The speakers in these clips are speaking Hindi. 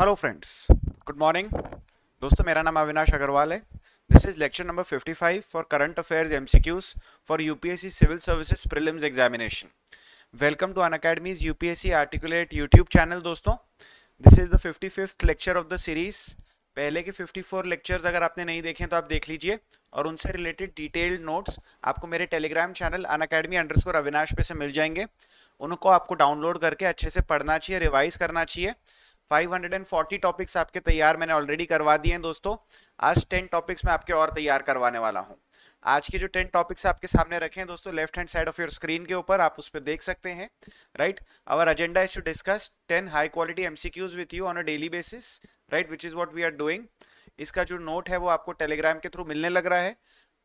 हेलो फ्रेंड्स गुड मॉर्निंग दोस्तों मेरा नाम अविनाश अग्रवाल है this is lecture number 55 for current affairs MCQs for UPSC civil services prelims examination welcome to Unacademy's UPSC articulate YouTube channel दोस्तों this is the fifty fifth lecture of the series पहले के 54 लेक्चर्स अगर आपने नहीं देखे तो आप देख लीजिए और उनसे रिलेटेड डिटेल्ड नोट्स आपको मेरे टेलीग्राम चैनल अन अकेडमी अंडरस्कोर अविनाश पे से मिल जाएंगे उनको आपको डाउनलोड करके अच्छे से पढ़ना चाहिए रिवाइज करना चाहिए 540 टॉपिक्स आपके तैयार मैंने ऑलरेडी करवा दिए हैं दोस्तों आज 10 टॉपिक्स मैं आपके और तैयार करवाने वाला हूं आज के जो 10 टॉपिक्स आपके सामने रखे हैं दोस्तों left hand side of your screen के ऊपर आप उस पर देख सकते हैं right our agenda is to discuss 10 high quality MCQs with you on a daily basis right which is what we are doing इसका जो नोट है वो आपको टेलीग्राम के थ्रू मिलने लग रहा है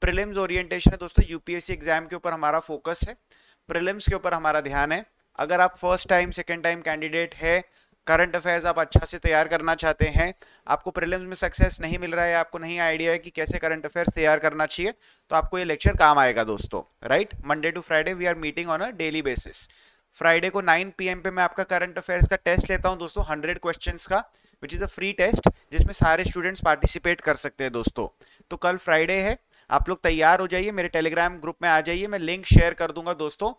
प्रिलिम्स ओरिएंटेशन है दोस्तों यूपीएससी एग्जाम के ऊपर हमारा फोकस है प्रिलिम्स के ऊपर हमारा ध्यान है अगर आप first time second time candidate है करंट अफेयर्स आप अच्छा से तैयार करना चाहते हैं आपको प्रीलिम्स में सक्सेस नहीं मिल रहा है आपको नहीं आइडिया है कि कैसे करंट अफेयर्स तैयार करना चाहिए तो आपको ये लेक्चर काम आएगा दोस्तों right Monday to Friday we are meeting on a daily basis Friday को 9 पीएम पे मैं आपका करंट अफेयर्स का टेस्ट लेता हूँ दोस्तों हंड्रेड क्वेश्चन का which is a free test जिसमें सारे स्टूडेंट्स पार्टिसिपेट कर सकते हैं दोस्तों तो कल फ्राइडे है आप लोग तैयार हो जाइए मेरे टेलीग्राम ग्रुप में आ जाइए मैं लिंक शेयर कर दूंगा दोस्तों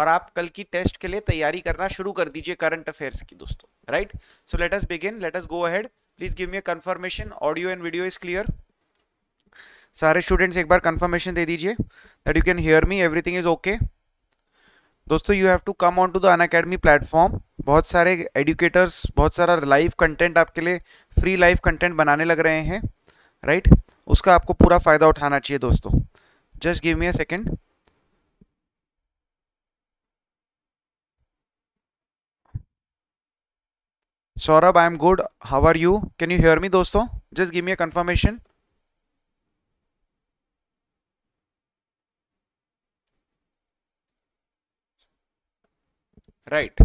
और आप कल की टेस्ट के लिए तैयारी करना शुरू कर दीजिए करंट अफेयर्स की दोस्तों right so let us begin let us go ahead please give me a confirmation audio and video is clear सारे स्टूडेंट्स एक बार कंफर्मेशन दे दीजिए that you can hear me everything is okay दोस्तों you have to come on to the on academy platform बहुत सारे एडुकेटर्स बहुत सारा लाइव कंटेंट आपके लिए फ्री लाइव कंटेंट बनाने लग रहे हैं राइट right? उसका आपको पूरा फ़ायदा उठाना चाहिए दोस्तों just give me a second Saurabh I am good how are you can you hear me दोस्तों just give me a confirmation right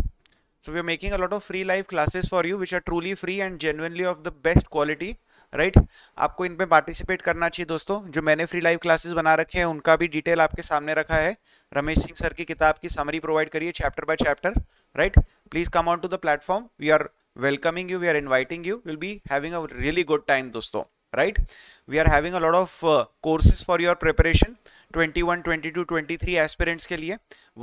so we are making a lot of free live classes for you which are truly free and genuinely of the best quality right right? आपको इन पे पार्टिसिपेट करना चाहिए दोस्तों जो मैंने फ्री लाइव क्लासेस बना रखे हैं उनका भी डिटेल आपके सामने रखा है रमेश सिंह सर की किताब की समरी प्रोवाइड करिए chapter by chapter right please come on to the platform we are welcoming you we are inviting you we'll be having a really good time dosto right we are having a lot of uh, courses for your preparation 21 22 23 aspirants ke liye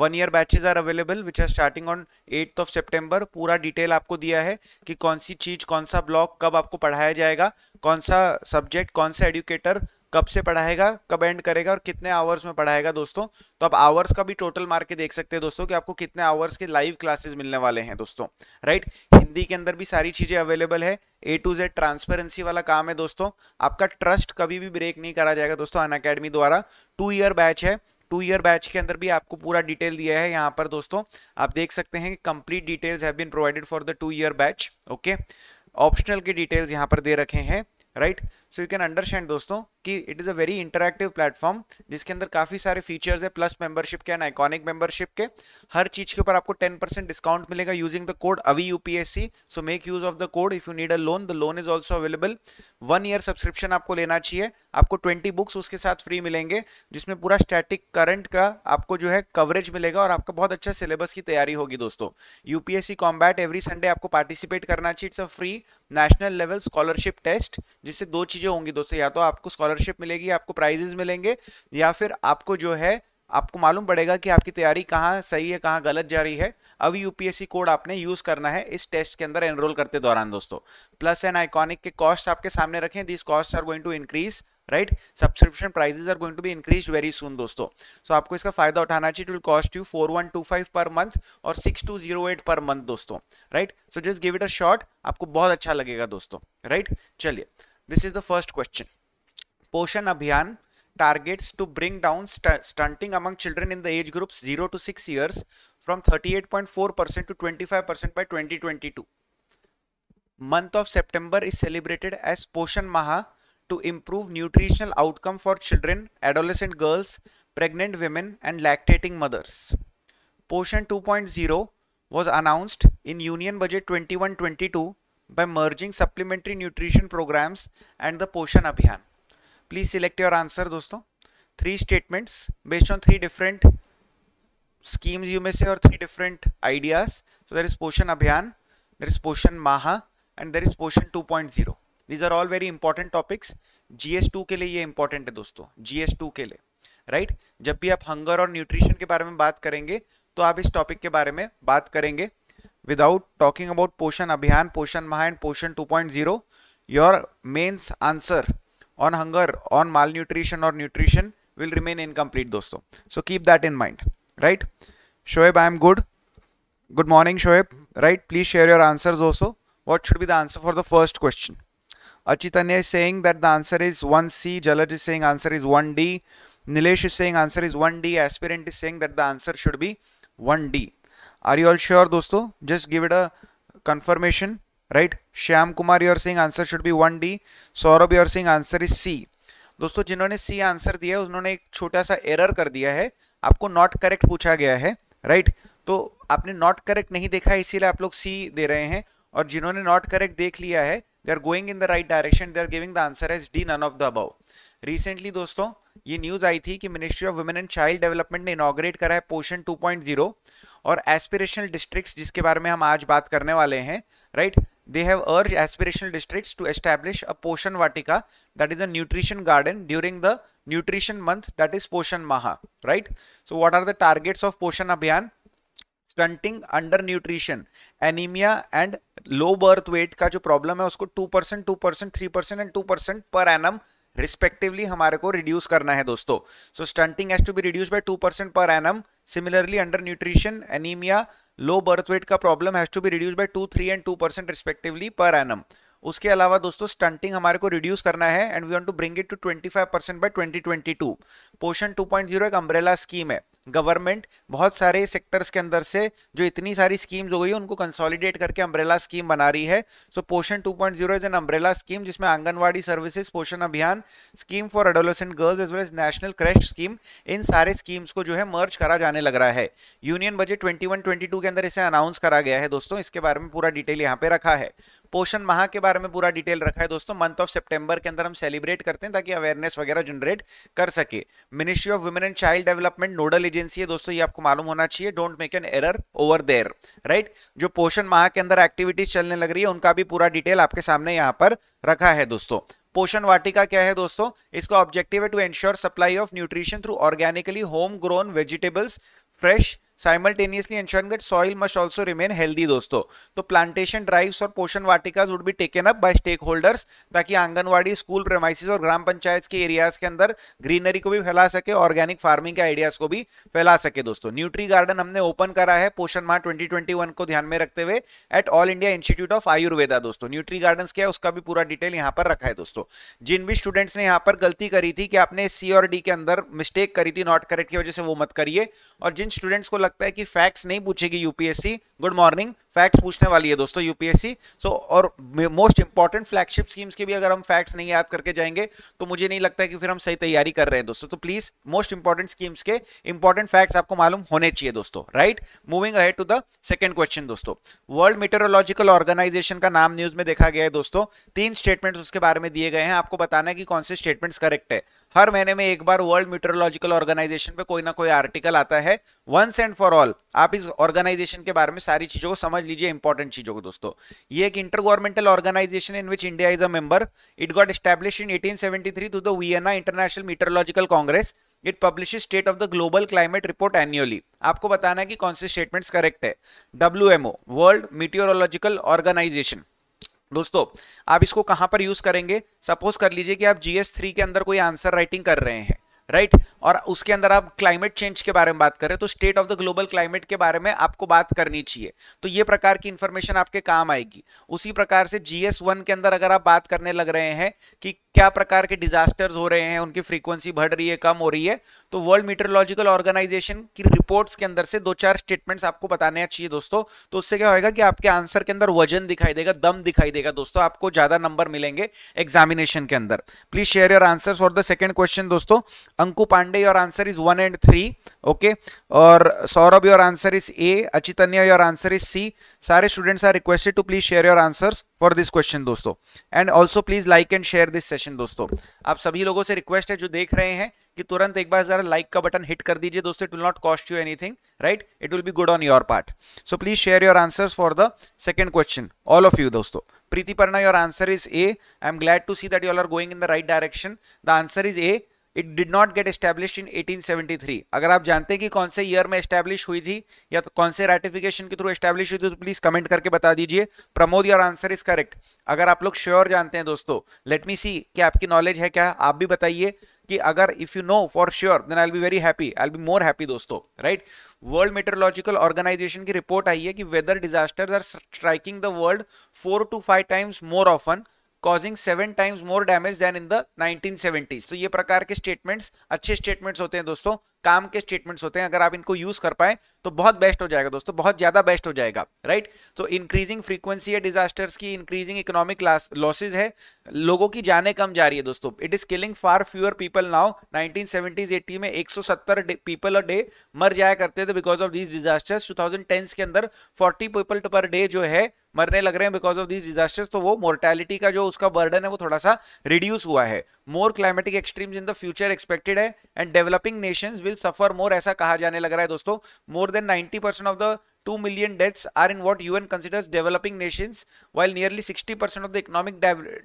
one year batches are available which are starting on 8th of september pura detail aapko diya hai ki kaun si cheez kaun sa block kab aapko padhaya jayega kaun sa subject kaun sa educator कब से पढ़ाएगा कब एंड करेगा और कितने आवर्स में पढ़ाएगा दोस्तों तो आप आवर्स का भी टोटल मार के देख सकते हैं दोस्तों कि आपको कितने आवर्स के लाइव क्लासेस मिलने वाले हैं दोस्तों राइट हिंदी के अंदर भी सारी चीज़ें अवेलेबल है ए टू जेड ट्रांसपेरेंसी वाला काम है दोस्तों आपका ट्रस्ट कभी भी ब्रेक नहीं करा जाएगा दोस्तों अन अकेडमी द्वारा टू ईयर बैच है टू ईयर बैच के अंदर भी आपको पूरा डिटेल दिया है यहाँ पर दोस्तों आप देख सकते हैं complete details have been provided for the two year batch okay optional के डिटेल्स यहाँ पर दे रखे हैं right right? So you can understand दोस्तों कि it is a very interactive platform जिसके अंदर काफ़ी सारे फीचर्स है प्लस मेंबरशिप के एंड आइकॉनिक मेंबरशिप के हर चीज़ के ऊपर आपको 10% डिस्काउंट मिलेगा using the code Avi C so make use of the code if you need a loan the loan is also available one year subscription आपको लेना चाहिए आपको 20 बुक्स उसके साथ फ्री मिलेंगे जिसमें पूरा स्टैटिक करंट का आपको जो है कवरेज मिलेगा और आपका बहुत अच्छा सिलेबस की तैयारी होगी दोस्तों यूपीएससी कॉम्बैट एवरी संडे आपको पार्टिसिपेट करना चाहिए it's a free national level scholarship test जिससे दो चीज़ें होंगी दोस्तों या तो आपको स्कॉलरशिप मिलेगी आपको प्राइजेस मिलेंगे या फिर आपको जो है आपको मालूम पड़ेगा कि आपकी तैयारी कहाँ सही है कहाँ गलत जा रही है अभी यूपीएससी कोड आपने यूज़ करना है इस टेस्ट के अंदर एनरोल करते दौरान दोस्तों प्लस एंड आइकॉनिक के कॉस्ट आपके सामने रखें this cost are going to increase right subscription prices are going to be increase very soon दोस्तों सो so, आपको इसका फायदा उठाना चाहिए it will cost you four one two five per month और six two zero eight per month दोस्तों right so just give it a shot आपको बहुत अच्छा लगेगा दोस्तों राइट right? चलिए This is the first question. Poshan Abhiyan targets to bring down st stunting among children in the age groups 0 to 6 years from 38.4% to 25% by 2022. Month of September is celebrated as Poshan Maha to improve nutritional outcome for children, adolescent girls, pregnant women and lactating mothers. Poshan 2.0 was announced in Union Budget 2122 by merging supplementary nutrition programs and the Poshan Abhiyan. Please select your answer, dosto Three statements based on three different schemes you may say or three different ideas. So there is Poshan Abhiyan, there is Poshan Maha, and there is Poshan 2.0. These are all very important topics. GS2 ke liye ye important hai dosto GS2 के लिए, right? जब भी आप hunger और nutrition के बारे में बात करेंगे, तो आप इस topic के बारे में बात करेंगे. without talking about portion Abhiyan, portion Maha and portion 2.0, your mains answer on hunger, on malnutrition or nutrition will remain incomplete dosto. So keep that in mind, right? Shoaib, I am good. Good morning, Shoaib. Right? Please share your answers also. What should be the answer for the first question? Achitanya is saying that the answer is 1C. Jalaj is saying answer is 1D. Nilesh is saying answer is 1D. Aspirant is saying that the answer should be 1D. Are you all sure दोस्तों just give it a confirmation right Shyam Kumar your Singh answer should be one D Saurabh your Singh answer is C दोस्तों जिन्होंने सी आंसर दिया है उन्होंने एक छोटा सा एरर कर दिया है आपको नॉट करेक्ट पूछा गया है राइट right? तो आपने नॉट करेक्ट नहीं देखा इसीलिए आप लोग सी दे रहे हैं और जिन्होंने नॉट करेक्ट देख लिया है they are going in the right direction they are giving the answer as D none of the above recently दोस्तों ये न्यूज आई थी कि ministry of women and child development ने इनोग्रेट करा है पोषण 2.0 और एस्पिरेशनल डिस्ट्रिक्ट्स जिसके बारे में हम आज बात करने वाले हैं right they have urged aspirational districts to establish a Poshan Vatika that is a nutrition garden during the nutrition month that is Poshan Maah right so what are the targets of Poshan Abhiyan stunting under nutrition anaemia and low birth weight का जो प्रॉब्लम है उसको two percent two percent three percent and two percent per annum respectively हमारे को रिड्यूस करना है दोस्तों so stunting has to be reduce by two percent per annum similarly under nutrition anaemia low birth weight का problem has to be reduce by two three and two percent respectively per annum उसके अलावा दोस्तों स्टंटिंग हमारे को रिड्यूस करना है and we want to bring it to twenty five percent by twenty Poshan two Poshan zero एक अम्ब्रेला स्कीम है गवर्नमेंट बहुत सारे सेक्टर्स के अंदर से जो इतनी सारी स्कीम्स हो गई उनको कंसोलिडेट करके अम्ब्रेला स्कीम बना रही है सो पोषण 2.0 इज एन अम्ब्रेला स्कीम जिसमें anganwadi services Poshan Abhiyan scheme for adolescent girls as well as national creche scheme इन सारे स्कीम्स को जो है मर्ज करा जाने लग रहा है यूनियन बजट ट्वेंटी वन के अंदर इसे अनाउंस करा गया है दोस्तों इसके बारे में पूरा डिटेल यहाँ पे रखा है पोषण माह के बारे में पूरा डिटेल रखा है दोस्तों मंथ ऑफ सितंबर के अंदर हम सेलिब्रेट करते हैं ताकि अवेयरनेस वगैरह जनरेट कर सके ministry of women and child development nodal agency है दोस्तों ये आपको मालूम होना चाहिए don't make an error over there right जो पोषण माह के अंदर एक्टिविटीज चलने लग रही है उनका भी पूरा डिटेल आपके सामने यहाँ पर रखा है दोस्तों पोषण वाटिका क्या है दोस्तों इसका ऑब्जेक्टिव है to ensure supply of nutrition through organically home grown vegetables fresh simultaneously ensuring that soil must also remain healthy दोस्तों तो प्लांटेशन ड्राइव्स और पोषण वाटिकाज would be taken up by holders ताकि आंगनवाड़ी स्कूल प्रेमाइसिस और ग्राम पंचायत के एरियाज के अंदर ग्रीनरी को भी फैला सके ऑर्गेनिक फार्मिंग के आइडियाज को भी फैला सके दोस्तों न्यूट्री गार्डन हमने ओपन करा है पोषण माह 2021 को ध्यान में रखते हुए at all India institute of Ayurveda दोस्तों न्यूट्री गार्डन क्या है उसका भी पूरा डिटेल यहाँ पर रखा है दोस्तों जिन भी स्टूडेंट्स ने यहाँ पर गलती करी थी कि आपने सी और डी के अंदर मिस्टेक करी थी नॉट करेक्ट की वजह से वो मत करिए और जिन स्टूडेंट्स को लगता है कि फैक्ट्स नहीं पूछेगी यूपीएससी गुड मॉर्निंग फैक्ट्स पूछने वाली है दोस्तों यूपीएससी सो so, और मोस्ट इंपॉर्टेंट फ्लैगशिप स्कीम्स के भी अगर हम फैक्ट्स नहीं याद करके जाएंगे तो मुझे नहीं लगता है कि फिर हम सही तैयारी कर रहे हैं दोस्तों तो प्लीज मोस्ट इंपॉर्टेंट स्कीम्स के इंपॉर्टेंट फैक्ट्स आपको मालूम होने चाहिए दोस्तों right moving ahead to the second question दोस्तों वर्ल्ड मेटेरोलॉजिकल ऑर्गेनाइजेशन का नाम न्यूज में देखा गया है दोस्तों तीन स्टेटमेंट्स उसके बारे में दिए गए हैं आपको बताना है कि कौन से स्टेटमेंट्स करेक्ट है हर महीने में एक बार वर्ल्ड मीटरोलॉजिकल ऑर्गेनाइजेशन पे कोई ना कोई आर्टिकल आता है वंस एंड फॉर ऑल आप इस ऑर्गेनाइजेशन के बारे में सारी चीजों को समझ समझ लीजिए इंपॉर्टेंट चीजों को दोस्तों ये एक inter governmental organisation in which India is a member it got establish in 1873 seventy three to the Vienna international meteorological congress it publish state of the global climate report annually आपको बताना है कि कौन से स्टेटमेंट करेक्ट है डब्ल्यू वर्ल्ड मीटियोरोलॉजिकल ऑर्गेनाइजेशन दोस्तों आप इसको कहां पर यूज करेंगे सपोज कर लीजिए कि आप जीएस थ्री के अंदर कोई आंसर राइटिंग कर रहे हैं राइट right? और उसके अंदर आप क्लाइमेट चेंज के बारे में बात करें तो state of the global climate के बारे में आपको बात करनी चाहिए तो ये प्रकार की इंफॉर्मेशन आपके काम आएगी उसी प्रकार से जीएस वन के अंदर अगर आप बात करने लग रहे हैं कि क्या प्रकार के डिजास्टर्स हो रहे हैं उनकी फ्रीक्वेंसी बढ़ रही है कम हो रही है तो वर्ल्ड मीटरोलॉजिकल ऑर्गेनाइजेशन की रिपोर्ट्स के अंदर से दो चार स्टेटमेंट्स आपको बताने चाहिए दोस्तों तो उससे क्या होगा कि आपके आंसर के अंदर वजन दिखाई देगा दम दिखाई देगा दोस्तों आपको ज्यादा नंबर मिलेंगे एग्जामिनेशन के अंदर please share your answer for the second question दोस्तों Anku Pandey your answer is one and three okay और Saurabh your answer is A Achitanya your answer is C सारे students are requested to please share your answers for this question दोस्तों and also please like and share this session दोस्तों आप सभी लोगों से रिक्वेस्ट है जो देख रहे हैं कि तुरंत एक बार जरा लाइक का बटन हिट कर दीजिए दोस्तों it will not cost you anything right it will be good on your part so please share your answers for the second question all of you दोस्तों Preeti Parna your answer is A I am glad to see that you are going in the right direction the answer is A it did not get establish in 1873 अगर आप जानते हैं कि कौन से ईयर में एस्टेब्लिश हुई थी या तो कौन से रेटिफिकेशन के थ्रू एस्टेब्लिश हुई थी तो प्लीज कमेंट करके बता दीजिए Pramod your answer is correct अगर आप लोग श्योर जानते हैं दोस्तों लेट मी सी कि आपकी नॉलेज है क्या आप भी बताइए कि अगर if you know for sure then I be very happy I be more happy दोस्तों राइट वर्ल्ड मेट्रोलॉजिकल ऑर्गेनाइजेशन की रिपोर्ट आई है कि weather disasters are striking the world four to five times more often causing seven times more damage than in the 1970s तो ये प्रकार के स्टेटमेंट्स अच्छे स्टेटमेंट्स होते हैं दोस्तों काम के स्टेटमेंट्स होते हैं अगर आप इनको यूज कर पाए तो बहुत बेस्ट हो जाएगा दोस्तों बहुत ज्यादा बेस्ट हो जाएगा राइट तो इंक्रीजिंग फ्रीक्वेंसी है डिजास्टर्स की इंक्रीजिंग इकोनॉमिक लॉसेज है लोगों की जाने कम जा रही है दोस्तों it is killing far fewer people now nineteen seventies में 170 पीपल अ डे मर जाया करते थे because of these disasters two के अंदर फोर्टी पीपल पर डे जो है मरने लग रहे हैं बिकॉज ऑफ दिस डिजास्टर्स तो वो मोर्टेलिटी का जो उसका बर्डन है वो थोड़ा सा रिड्यूस हुआ है more climatic extremes in the future expected है and developing nations will suffer more ऐसा कहा जाने लग रहा है दोस्तों more than percent of the million deaths are in what U N considers developing nation while nearly sixty percent of the economic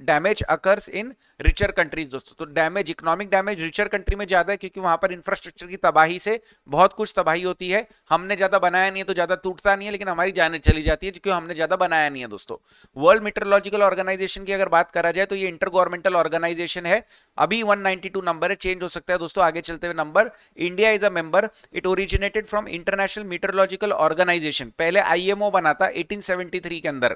damage occurs in richer countries दोस्तों तो damage economic damage richer country में ज्यादा है क्योंकि वहां पर इंफ्रास्ट्रक्चर की तबाही से बहुत कुछ तबाही होती है हमने ज्यादा बनाया नहीं है तो ज्यादा टूटता नहीं है लेकिन हमारी जाने चली जाती है क्योंकि हमने ज्यादा बनाया नहीं है दोस्तों वर्ल्ड मेट्रोलॉजिकल ऑर्गेनाइजेशन की अगर बात करा जाए तो ये इंटर गवर्नमेंटल ऑर्गेनाइजेशन है अभी वन नाइनटी टू नंबर है चेंज हो सकता है दोस्तों आगे चलते हुए number India is a member it originated from international meteorological organisation organisation पहले आईएमओ बना था 1873 के अंदर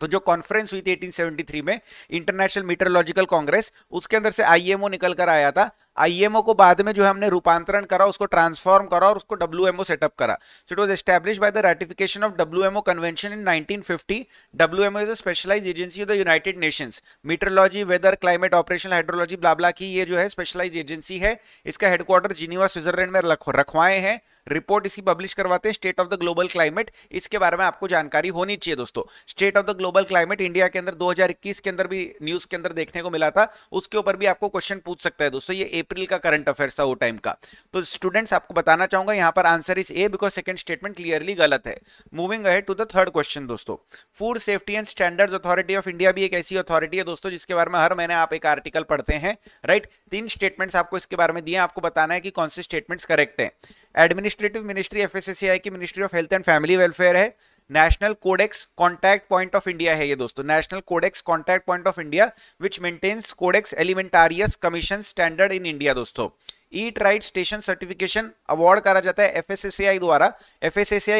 तो जो कॉन्फ्रेंस हुई थी 1873 में इंटरनेशनल मीटरोलॉजिकल कांग्रेस उसके अंदर से आईएमओ निकल कर आया था आईएमओ को बाद में जो है हमने रूपांतरण करा उसको ट्रांसफॉर्म करा और उसको डब्ल्यूएमओ सेटअप करा so it was establish by the ratification of WMO convention in 1950 WMO is a specialise agency of the United Nations meteorology weather climate operation hydrology blah blah की ये जो है स्पेशलाइज एजेंसी है इसका हेडक्वार्टर जीनीवा स्विटरलैंड में रखवाए हैं रिपोर्ट इसकी पब्लिश करवाते हैं state of the global climate इसके बारे में आपको जानकारी होनी चाहिए दोस्तों state of the global climate India के अंदर 2021 के अंदर भी न्यूज के अंदर देखने को मिला था उसके ऊपर भी आपको क्वेश्चन पूछ सकता है दोस्तों ये अप्रैल का करंट अफेयर्स था वो टाइम का तो स्टूडेंट्स आपको बताना चाहूंगा यहां पर answer is A because second statement clearly गलत है moving ahead to the third question दोस्तों food safety and standards authority of India भी एक ऐसी अथॉरिटी है दोस्तों जिसके बारे में हर महीने आप एक आर्टिकल पढ़ते हैं राइट तीन स्टेटमेंट्स आपको इसके बारे में दिए आपको बताना है कि कौन से स्टेटमेंट्स करेक्ट है एडमिनिस्ट्रेटिव मिनिस्ट्री एफ की ministry of health and family welfare है national codex contact point of India है ये दोस्तों national codex contact point of India which maintains codex alimentarius commission standard in India दोस्तों eat right station certification award करा जाता है एफ द्वारा एफ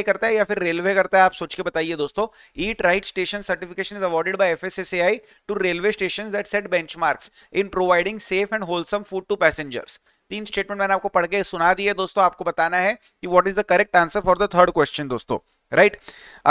करता है या फिर रेलवे करता है आप सोच के बताइए दोस्तों eat right station certification is as by I to railway station that set marks in providing safe and wholesome food to passengers तीन स्टेटमेंट मैंने आपको पढ़ के सुना दिए दोस्तों आपको बताना है कि what is the correct answer for the third question दोस्तों राइट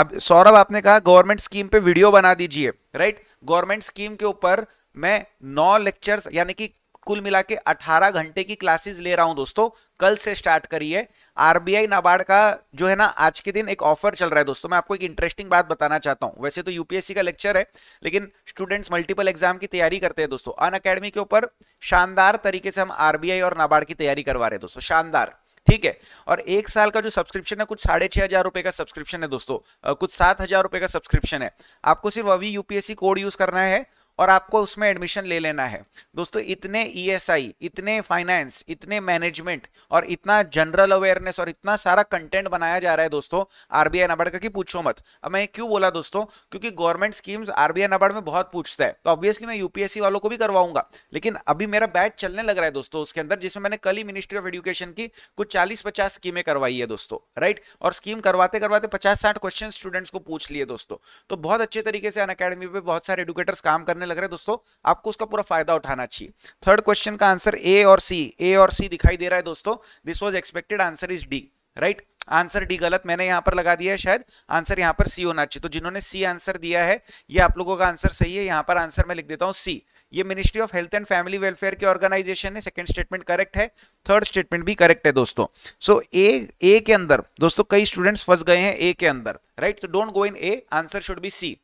अब सौरभ आपने कहा गवर्नमेंट स्कीम पे वीडियो बना दीजिए राइट गवर्नमेंट स्कीम के ऊपर मैं नौ लेक्चर्स यानी कि कुल मिला के अठारह घंटे की क्लासेस ले रहा हूं दोस्तों कल से स्टार्ट करिए आरबीआई नाबार्ड का जो है ना आज के दिन एक ऑफर चल रहा है दोस्तों मैं आपको एक इंटरेस्टिंग बात बताना चाहता हूं वैसे तो यूपीएससी का लेक्चर है लेकिन स्टूडेंट्स मल्टीपल एग्जाम की तैयारी करते हैं दोस्तों अन अकेडमी के ऊपर शानदार तरीके से हम आरबीआई और नाबार्ड की तैयारी करवा रहे हैं दोस्तों शानदार ठीक है और एक साल का जो सब्सक्रिप्शन है कुछ साढ़े छह हज़ार रुपए का सब्सक्रिप्शन है दोस्तों कुछ सात हज़ार रुपए का सब्सक्रिप्शन है आपको सिर्फ अभी यूपीएससी कोड यूज़ करना है और आपको उसमें एडमिशन ले लेना है दोस्तों इतने ईएसआई e इतने फाइनेंस इतने मैनेजमेंट और इतना जनरल अवेयरनेस और इतना सारा कंटेंट बनाया जा रहा है दोस्तों आरबीआई नाबार्ड का कि पूछो मत अब मैं क्यों बोला दोस्तों क्योंकि गवर्नमेंट स्कीम्स आरबीआई नाबार्ड में बहुत पूछता है तो ऑब्वियसली मैं यूपीएससी वालों को भी करवाऊंगा लेकिन अभी मेरा बैच चलने लग रहा है दोस्तों उसके अंदर जिसमें मैंने कल ही मिनिस्ट्री ऑफ एजुकेशन की कुछ चालीस पचास स्कीमें करवाई है दोस्तों राइट और स्कीम करवाते करवाते पचास साठ क्वेश्चन स्टूडेंट्स को पूछ लिए दोस्तों तो बहुत अच्छे तरीके से अन पे बहुत सारे एडुकेटर्स काम करने लग रहा है दोस्तों आपको उसका पूरा फायदा उठाना चाहिए थर्ड क्वेश्चन का आंसर ए और सी ए और सी दिखाई दे रहा है दोस्तों this was expected answer is D right answer D गलत मैंने यहां पर लगा दिया है शायद आंसर यहां पर सी होना चाहिए तो जिन्होंने सी आंसर दिया है ये आप लोगों का आंसर सही है यहां पर आंसर मैं लिख देता हूं सी ये ministry of health and family welfare की ऑर्गेनाइजेशन है सेकंड स्टेटमेंट करेक्ट है थर्ड स्टेटमेंट भी करेक्ट है दोस्तों सो ए ए के अंदर दोस्तों कई स्टूडेंट्स फंस गए हैं ए के अंदर राइट तो don't go in A answer should be C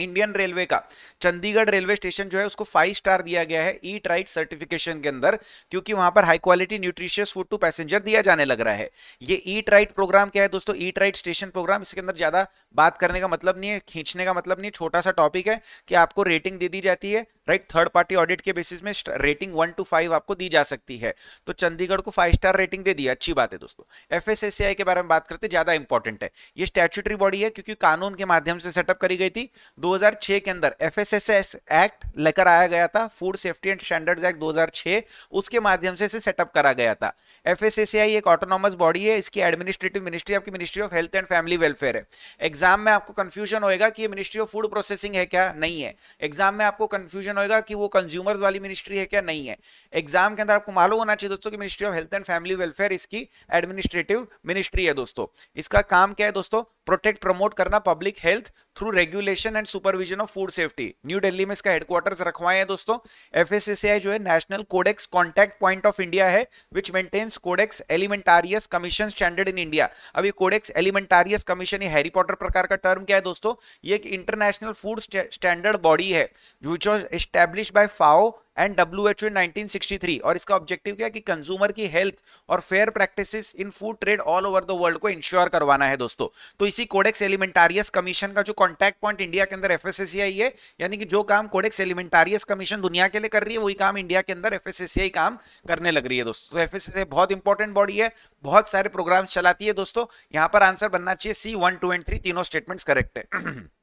Indian railway का चंडीगढ़ रेलवे स्टेशन जो है उसको फाइव स्टार दिया गया है ईट राइट सर्टिफिकेशन के अंदर क्योंकि वहां पर high quality nutritious food to passenger दिया जाने लग रहा है ये ईट राइट प्रोग्राम क्या है दोस्तों ईट राइट स्टेशन प्रोग्राम इसके अंदर ज्यादा बात करने का मतलब नहीं है खींचने का मतलब नहीं छोटा सा टॉपिक है कि आपको रेटिंग दे दी जाती है राइट थर्ड पार्टी ऑडिट के बेसिस में रेटिंग वन टू फाइव आपको दी जा सकती है तो चंडीगढ़ को फाइव स्टार रेटिंग दे दी अच्छी बात है दोस्तों एफ के बारे में बात करते ज्यादा इंपॉर्टेंट है ये स्टेचुटरी बॉडी है क्योंकि कानून के माध्यम से सेटअप करी गई थी 2006 के अंदर एफ एक्ट लेकर आया गया था food safety and standards act 2006 उसके माध्यम से इसे सेटअप करा गया था एफ एक ऑटोनॉमस बॉडी है इसकी एडमिनिस्ट्रेटिव मिनिस्ट्री आपकी ministry of health and family welfare है एग्जाम में आपको कन्फ्यूजन होएगा कि ये मिनिस्ट्री ऑफ फूड प्रोसेसिंग है क्या नहीं है एग्जाम में आपको कन्फ्यूजन होगा कि वो कंज्यूमर्स वाली मिनिस्ट्री है क्या नहीं है एग्जाम के अंदर आपको मालूम होना चाहिए दोस्तों की ministry of health and family welfare इसकी एडमिनिस्ट्रेटिव मिनिस्ट्री है दोस्तों इसका काम क्या है दोस्तों प्रोटेक्ट प्रमोट करना public health through regulation and supervision of food safety new Delhi में इसका हेडक्वार्टर रखवाए हैं दोस्तों एफ जो है national codex contact point of India है which maintains codex alimentarius commission standard in India अब ये codex alimentarius commission Harry Potter प्रकार का टर्म क्या है दोस्तों ये एक इंटरनेशनल फूड स्टैंडर्ड बॉडी है which was establish by FAO and W H O in 1963 और इसका ऑब्जेक्टिव क्या है कि कंज्यूमर की हेल्थ और fair practices in food trade all over the world को इंश्योर करवाना है दोस्तों तो इसी कोडेक्स एलिमेंटारियस कमीशन का जो कॉन्टैक्ट पॉइंट इंडिया के अंदर एफ है यानी कि जो काम कोडेक्स एलिमेंटारियस कमीशन दुनिया के लिए कर रही है वही काम इंडिया के अंदर एफ काम करने लग रही है दोस्तों एस तो आई बहुत इंपॉर्टेंट बॉडी है बहुत सारे प्रोग्राम्स चलाती है दोस्तों यहाँ पर आंसर बनना चाहिए C one two and three तीनों स्टेटमेंट्स करेक्ट है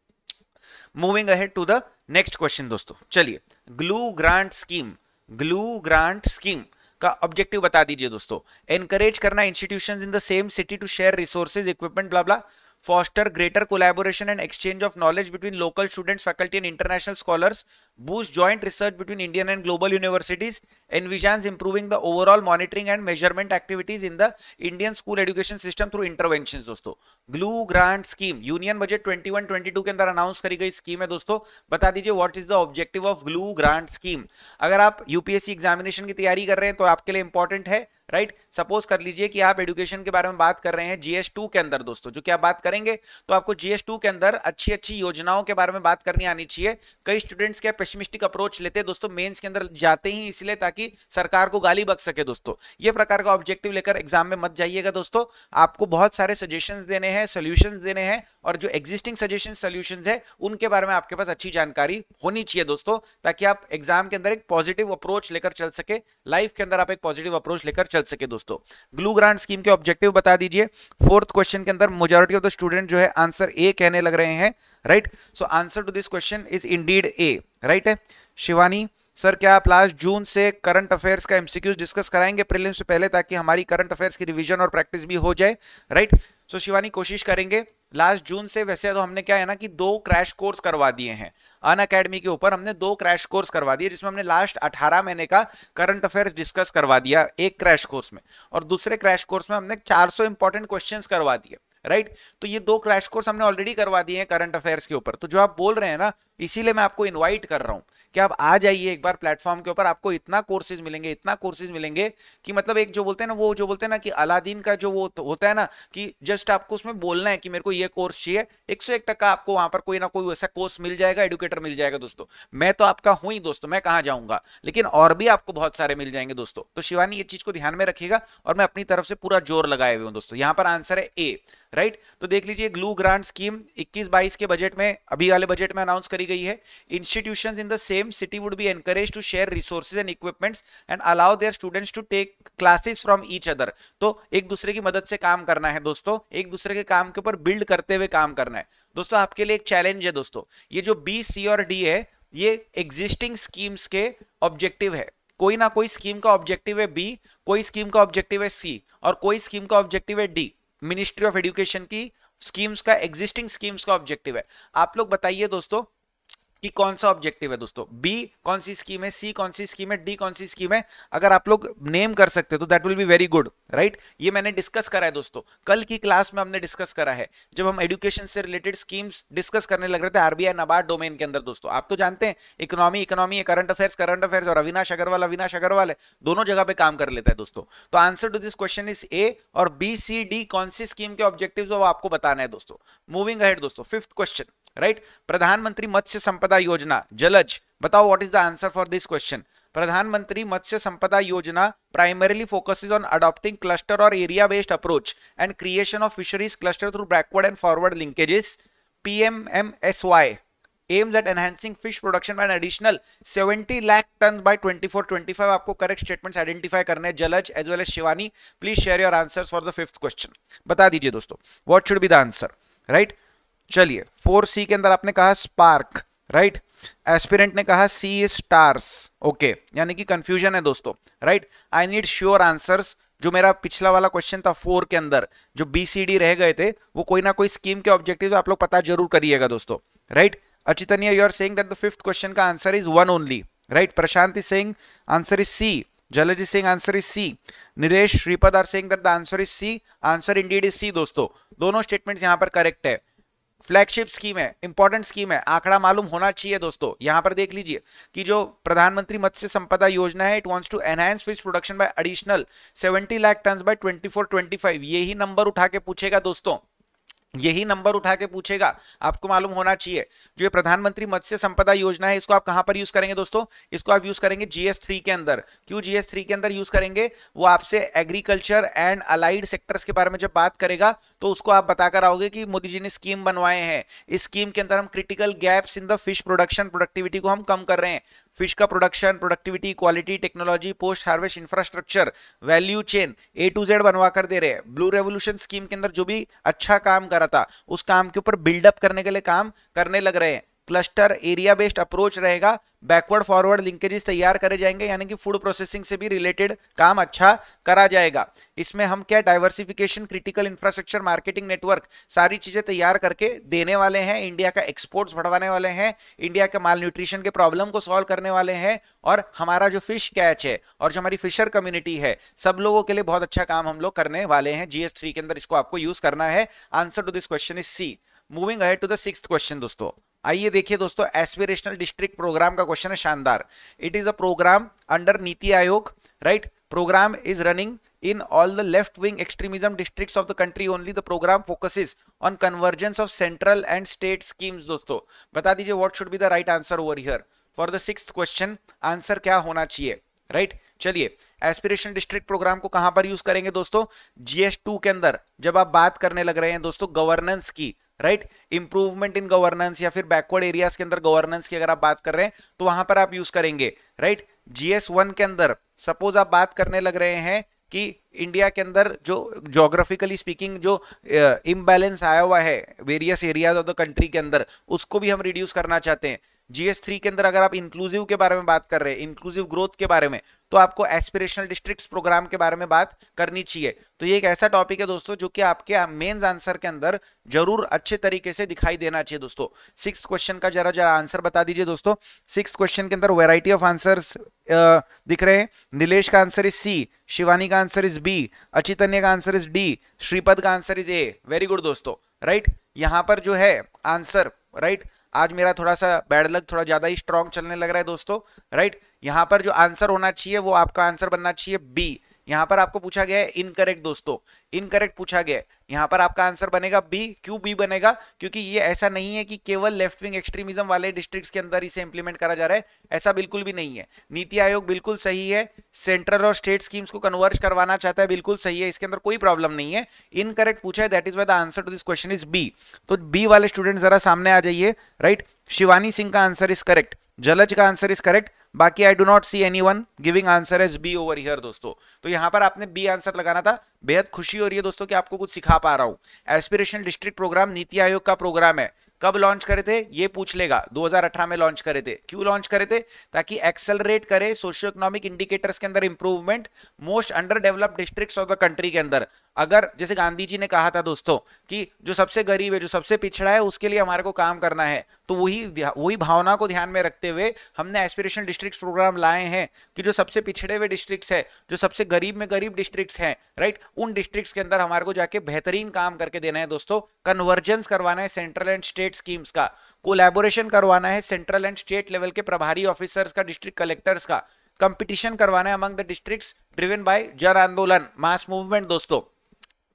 moving ahead to the next question दोस्तों चलिए glue grant scheme glue grant scheme का ऑब्जेक्टिव बता दीजिए दोस्तों एनकरेज करना institution in the same city to share resources equipment blah blah foster greater collaboration and exchange of knowledge between local students faculty and international scholars boost joint research between Indian and global universities, envisions improving the overall monitoring and measurement activities in the Indian school education system through interventions दोस्तों glue grant scheme union budget 21-22 के अंदर अनाउंस करी गई स्कीम है दोस्तों बता दीजिए what is the objective of glue grant scheme अगर आप यूपीएससी एग्जामिनेशन की तैयारी कर रहे हैं तो आपके लिए इंपॉर्टेंट है राइट right? सपोज कर लीजिए कि आप एडुकेशन के बारे में बात कर रहे हैं जीएस टू के अंदर दोस्तों जो कि आप बात करेंगे तो आपको जीएस टू के अंदर अच्छी अच्छी योजनाओं के बारे में बात करनी आनी चाहिए कई स्टूडेंट्स के पश्चिमिस्टिक अप्रोच लेते हैं दोस्तों मेंस के अंदर जाते ही इसलिए ताकि सरकार को गाली बक सके दोस्तों ये प्रकार का ऑब्जेक्टिव लेकर एग्जाम में मत जाइएगा दोस्तों आपको बहुत सारे सजेशन देने हैं सोल्यूशन देने हैं और जो एग्जिस्टिंग सजेशन सोल्यूशन है उनके बारे में आपके पास अच्छी जानकारी होनी चाहिए दोस्तों ताकि आप एग्जाम के अंदर एक पॉजिटिव अप्रोच लेकर चल सके लाइफ के अंदर आप एक पॉजिटिव अप्रोच लेकर चल सके दोस्तों ग्लू ग्रांड स्कीम के ऑब्जेक्टिव बता दीजिए फोर्थ क्वेश्चन के अंदर मेजोरिटी ऑफ द स्टूडेंट जो है आंसर ए कहने लग रहे हैं right so answer to this question is indeed A right है शिवानी सर क्या आप लास्ट जून से करंट अफेयर्स का एमसीक्यूज डिस्कस कराएंगे प्रीलिम्स से पहले ताकि हमारी करंट अफेयर्स की रिवीजन और प्रैक्टिस भी हो जाए राइट सो so, शिवानी कोशिश करेंगे लास्ट जून से वैसे तो हमने क्या है ना कि दो क्रैश कोर्स करवा दिए हैं अन अकेडमी के ऊपर हमने दो क्रैश कोर्स करवा दिए जिसमें हमने लास्ट 18 महीने का करंट अफेयर्स डिस्कस करवा दिया एक क्रैश कोर्स में और दूसरे क्रैश कोर्स में हमने 400 इंपॉर्टेंट क्वेश्चन करवा दिए राइट तो ये दो क्रैश कोर्स हमने ऑलरेडी करवा दिए हैं करंट अफेयर्स के ऊपर तो जो आप बोल रहे हैं ना इसीलिए मैं आपको इनवाइट कर रहा हूं कि आप आ जाइए एक बार प्लेटफॉर्म के ऊपर आपको इतना कोर्सेज मिलेंगे इतना कोर्सेज मिलेंगे कि मतलब एक जो बोलते हैं ना वो जो बोलते हैं ना कि अलादीन का जो वो होता है ना कि जस्ट आपको उसमें बोलना है कि मेरे को ये कोर्स चाहिए एक सौ एक टक्का आपको वहां पर कोई ना कोई ऐसा कोर्स मिल जाएगा एडुकेटर मिल जाएगा दोस्तों मैं तो आपका हूं ही दोस्तों मैं कहा जाऊंगा लेकिन और भी आपको बहुत सारे मिल जाएंगे दोस्तों तो शिवानी ये चीज को ध्यान में रखिएगा और मैं अपनी तरफ से पूरा जोर लगाए हुए हूँ दोस्तों यहाँ पर आंसर है ए राइट right? तो देख लीजिए ग्लू ग्रांट स्कीम 21-22 के बजट में अभी वाले बजट में अनाउंस करी गई है institution in the same city would be encourage to share resources and equipments and allow their students to take classes from each other तो एक दूसरे की मदद से काम करना है दोस्तों एक दूसरे के काम के ऊपर बिल्ड करते हुए काम करना है दोस्तों आपके लिए एक चैलेंज है दोस्तों ये जो बी सी और डी है ये एग्जिस्टिंग स्कीम्स के ऑब्जेक्टिव है कोई ना कोई स्कीम का ऑब्जेक्टिव है बी कोई स्कीम का ऑब्जेक्टिव है सी और कोई स्कीम का ऑब्जेक्टिव है डी मिनिस्ट्री ऑफ एजुकेशन की स्कीम्स का एग्जिस्टिंग स्कीम्स का ऑब्जेक्टिव है आप लोग बताइए दोस्तों कि कौन सा ऑब्जेक्टिव है दोस्तों बी कौन सी स्कीम है सी कौन सी स्कीम है डी कौन सी स्कीम है अगर आप लोग नेम कर सकते हो तो that will be very good right ये मैंने डिस्कस करा है दोस्तों कल की क्लास में हमने डिस्कस करा है जब हम एजुकेशन से रिलेटेड स्कीम्स डिस्कस करने लग रहे थे आरबीआई नबार्ड डोमेन के अंदर दोस्तों आप तो जानते हैं economy economy current affairs current affairs और अविनाश अग्रवाल अविनाश अग्रवाल दोनों जगह पे काम कर लेता है दोस्तों तो answer to this question is A और बी सी डी कौन सी स्कीम के ऑब्जेक्टिव आपको बताना है दोस्तों मूविंग अहेड दोस्तों fifth question right Pradhan Mantri Matsya Sampada Yojana Jalaj बताओ what is the answer for this question Pradhan Mantri Matsya Sampada Yojana primarily focuses on adopting cluster और area based approach and creation of fisheries cluster through backward and forward linkages P M M S Y aims at enhancing fish production and additional seventy lakh ton by 24 25 आपको करेक्ट स्टेटमेंट्स आइडेंटिफाई करने जलज as well as Shivani please share your answer for the fifth question बता दीजिए दोस्तों what should be the answer right right? चलिए फोर सी के अंदर आपने कहा स्पार्क राइट right? एस्पिरेंट ने कहा सी स्टार्स ओके यानी कि कंफ्यूजन है दोस्तों right I need sure answers जो मेरा पिछला वाला क्वेश्चन था फोर के अंदर जो बी सी डी रह गए थे वो कोई ना कोई स्कीम के ऑब्जेक्टिव आप लोग पता जरूर करिएगा दोस्तों राइट अचितनिया you are saying that the fifth question का answer is one only right Prashant is saying answer is C Jalaj ji Singh answer is C Niresh Shripad are saying that the answer is C answer indeed is C दोस्तों दोनों स्टेटमेंट यहां पर करेक्ट है फ्लैगशिप स्कीम है इंपॉर्टेंट स्कीम है आंकड़ा मालूम होना चाहिए दोस्तों यहां पर देख लीजिए कि जो प्रधानमंत्री मत्स्य संपदा योजना है it wants to enhance fish production by additional 70 lakh ton by 24 25 यही नंबर उठा के पूछेगा दोस्तों यही नंबर उठा के पूछेगा आपको मालूम होना चाहिए जो ये प्रधानमंत्री मत्स्य संपदा योजना है इसको आप कहां पर यूज करेंगे दोस्तों इसको आप यूज करेंगे जीएस थ्री के अंदर क्यों जीएस थ्री के अंदर यूज करेंगे वो आपसे एग्रीकल्चर एंड अलाइड सेक्टर्स के बारे में जब बात करेगा तो उसको आप बताकर आओगे कि मोदी जी ने स्कीम बनवाए हैं इस स्कीम के अंदर हम critical gaps in the fish production productivity को हम कम कर रहे हैं फिश का production productivity quality technology post harvest infrastructure value chain A to Z बनवा कर दे रहे हैं ब्लू रेवोल्यूशन स्कीम के अंदर जो भी अच्छा काम करा था उस काम के ऊपर बिल्डअप करने के लिए काम करने लग रहे हैं क्लस्टर एरिया बेस्ड अप्रोच रहेगा बैकवर्ड फॉरवर्ड लिंकेजेस तैयार करे जाएंगे यानी कि फूड प्रोसेसिंग से भी रिलेटेड काम अच्छा करा जाएगा इसमें हम क्या diversification critical infrastructure marketing network सारी चीजें तैयार करके देने वाले हैं इंडिया का एक्सपोर्ट्स बढ़वाने वाले हैं इंडिया के माल न्यूट्रिशन के प्रॉब्लम को सॉल्व करने वाले हैं और हमारा जो फिश कैच है और जो हमारी फिशर कम्युनिटी है सब लोगों के लिए बहुत अच्छा काम हम लोग करने वाले हैं जीएस के अंदर इसको आपको यूज करना है answer to this question is C moving ahead to the six question दोस्तों आइए देखिए दोस्तों एस्पिरेशनल डिस्ट्रिक्ट प्रोग्राम का क्वेश्चन है शानदार it is a program under NITI Aayog right program is running in all the left wing extremism districts of the country only the program focuses on convergence of central and state schemes दोस्तों बता दीजिए what should be the right answer over here for the six question answer क्या होना चाहिए राइट right? चलिए एस्पिरेशन डिस्ट्रिक्ट प्रोग्राम को कहां पर यूज करेंगे दोस्तों जीएस के अंदर जब आप बात करने लग रहे हैं दोस्तों गवर्नेंस की राइट इंप्रूवमेंट इन गवर्नेंस या फिर बैकवर्ड एरियाज के अंदर गवर्नेंस की अगर आप बात कर रहे हैं तो वहां पर आप यूज करेंगे राइट जीएस वन के अंदर सपोज आप बात करने लग रहे हैं कि इंडिया के अंदर जो जोग्राफिकली स्पीकिंग जो इम्बैलेंस आया हुआ है various areas of the country के अंदर उसको भी हम रिड्यूस करना चाहते हैं जीएस थ्री के अंदर अगर आप इंक्लूसिव के बारे में बात कर रहे हैं इंक्लूसिव ग्रोथ के बारे में तो आपको एस्पिरेशनल डिस्ट्रिक्ट्स प्रोग्राम के बारे में बात करनी चाहिए तो ये एक ऐसा टॉपिक है दोस्तों जो कि आपके मेन्स आंसर के अंदर जरूर अच्छे तरीके से दिखाई देना चाहिए दोस्तों सिक्स क्वेश्चन का जरा जरा आंसर बता दीजिए दोस्तों सिक्स क्वेश्चन के अंदर वेराइटी ऑफ आंसर दिख रहे हैं नीलेश का आंसर इज सी शिवानी का आंसर इज बी अचितन्य का आंसर इज डी श्रीपद का answer is A very good दोस्तों राइट यहां यहाँ पर जो है आंसर राइट right? आज मेरा थोड़ा सा बैड लक थोड़ा ज्यादा ही स्ट्रॉन्ग चलने लग रहा है दोस्तों राइट यहां पर जो आंसर होना चाहिए वो आपका आंसर बनना चाहिए बी यहां पर आपको पूछा गया है इनकरेक्ट दोस्तों इनकरेक्ट पूछा गया है यहाँ पर आपका आंसर बनेगा बी क्यों बी बनेगा क्योंकि ये ऐसा नहीं है कि केवल लेफ्ट विंग एक्सट्रीमिज्म वाले डिस्ट्रिक्ट्स के अंदर इसे इंप्लीमेंट करा जा रहा है ऐसा बिल्कुल भी नहीं है नीति आयोग बिल्कुल सही है सेंट्रल और स्टेट स्कीम्स को कन्वर्ज करवाना चाहता है बिल्कुल सही है इसके अंदर कोई प्रॉब्लम नहीं है इनकरेक्ट पूछा है that is why the answer to this question is B तो बी वाले स्टूडेंट जरा सामने आ जाइए राइट शिवानी सिंह का आंसर इज करेक्ट जलज का आंसर इज करेक्ट बाकी I do not see any one giving answer as B over here दोस्तों तो यहां पर आपने बी आंसर लगाना था बेहद खुशी हो रही है दोस्तों कि आपको कुछ सिखा पा रहा हूं एस्पिरेशनल डिस्ट्रिक्ट प्रोग्राम नीति आयोग का प्रोग्राम है कब लॉन्च करे थे ये पूछ लेगा 2018 में लॉन्च करे थे क्यों लॉन्च करे थे ताकि एक्सेलरेट करे सोशियो इकोनॉमिक इंडिकेटर्स के अंदर improvement most under developed districts of the country के अंदर अगर जैसे गांधी जी ने कहा था दोस्तों कि जो सबसे गरीब है जो सबसे पिछड़ा है उसके लिए हमारे को काम करना है तो वही वही भावना को ध्यान में रखते हुए हमने एस्पिरेशन डिस्ट्रिक्ट प्रोग्राम लाए हैं कि जो सबसे पिछड़े हुए डिस्ट्रिक्ट है जो सबसे गरीब में गरीब डिस्ट्रिक्ट है राइट उन डिस्ट्रिक्ट के अंदर हमारे को जाके बेहतरीन काम करके देना है दोस्तों कन्वर्जेंस करवाना है सेंट्रल एंड स्टेट स्कीम्स का कोलेबोरेशन करवाना है सेंट्रल एंड स्टेट लेवल के प्रभारी ऑफिसर्स का डिस्ट्रिक्ट कलेक्टर्स का कंपटीशन करवाना है among the districts driven by Jan Andolan mass movement दोस्तों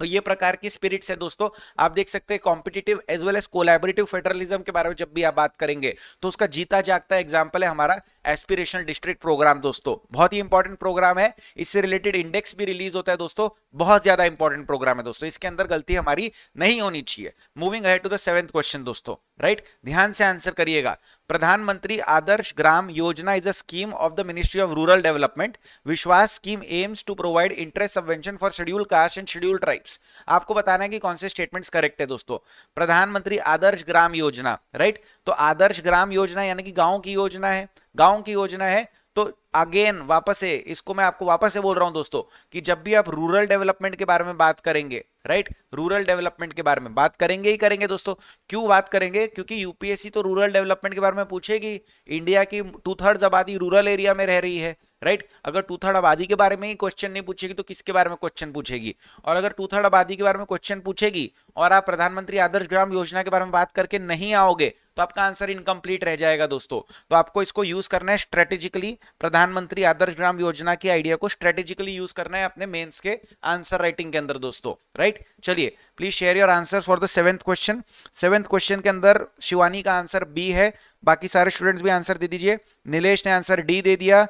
तो ये प्रकार की स्पिरिट्स है दोस्तों आप देख सकते हैं competitive as well as collaborative federalism के बारे में जब भी आप बात करेंगे तो उसका जीता जागता एग्जाम्पल है हमारा एस्पिरेशनल डिस्ट्रिक्ट प्रोग्राम दोस्तों बहुत ही इंपॉर्टेंट प्रोग्राम है इससे रिलेटेड इंडेक्स भी रिलीज होता है दोस्तों बहुत ज्यादा इंपॉर्टेंट प्रोग्राम है दोस्तों इसके अंदर गलती हमारी नहीं होनी चाहिए moving ahead to the seventh question दोस्तों राइट right? ध्यान से आंसर करिएगा Pradhan Mantri Adarsh Gram Yojana is a scheme of the ministry of rural development Vishwas scheme aims to provide interest subvention for schedule caste and schedule tribes आपको बताना है कि कौन से स्टेटमेंट्स करेक्ट है दोस्तों प्रधानमंत्री आदर्श ग्राम योजना राइट right? तो आदर्श ग्राम योजना यानी कि गांव की योजना है गांव की योजना है तो अगेन वापस से इसको मैं आपको वापस से बोल रहा हूं दोस्तों कि जब भी आप रूरल डेवलपमेंट के बारे में बात करेंगे राइट रूरल डेवलपमेंट के बारे में बात करेंगे ही करेंगे दोस्तों क्यों बात करेंगे क्योंकि यूपीएससी तो रूरल डेवलपमेंट के बारे में पूछेगी इंडिया की टू थर्ड आबादी रूरल एरिया में रह रही है राइट अगर टू थर्ड आबादी के बारे में ही क्वेश्चन नहीं पूछेगी तो किसके बारे में क्वेश्चन पूछेगी और अगर टू थर्ड आबादी के बारे में क्वेश्चन पूछेगी और आप प्रधानमंत्री आदर्श ग्राम योजना के बारे में बात करके नहीं आओगे तो आपका आंसर इनकम्प्लीट रह जाएगा दोस्तों तो आपको इसको यूज करना है स्ट्रेटेजिकली प्रधानमंत्री आदर्श ग्राम योजना की आइडिया को स्ट्रेटेजिकली यूज करना है अपने मेन्स के आंसर राइटिंग के अंदर दोस्तों राइट चलिए please share your answer for the seventh question seventh question के अंदर शिवानी का आंसर बी है बाकी सारे स्टूडेंट्स भी आंसर दे दीजिए नीलेष ने आंसर डी दे दिया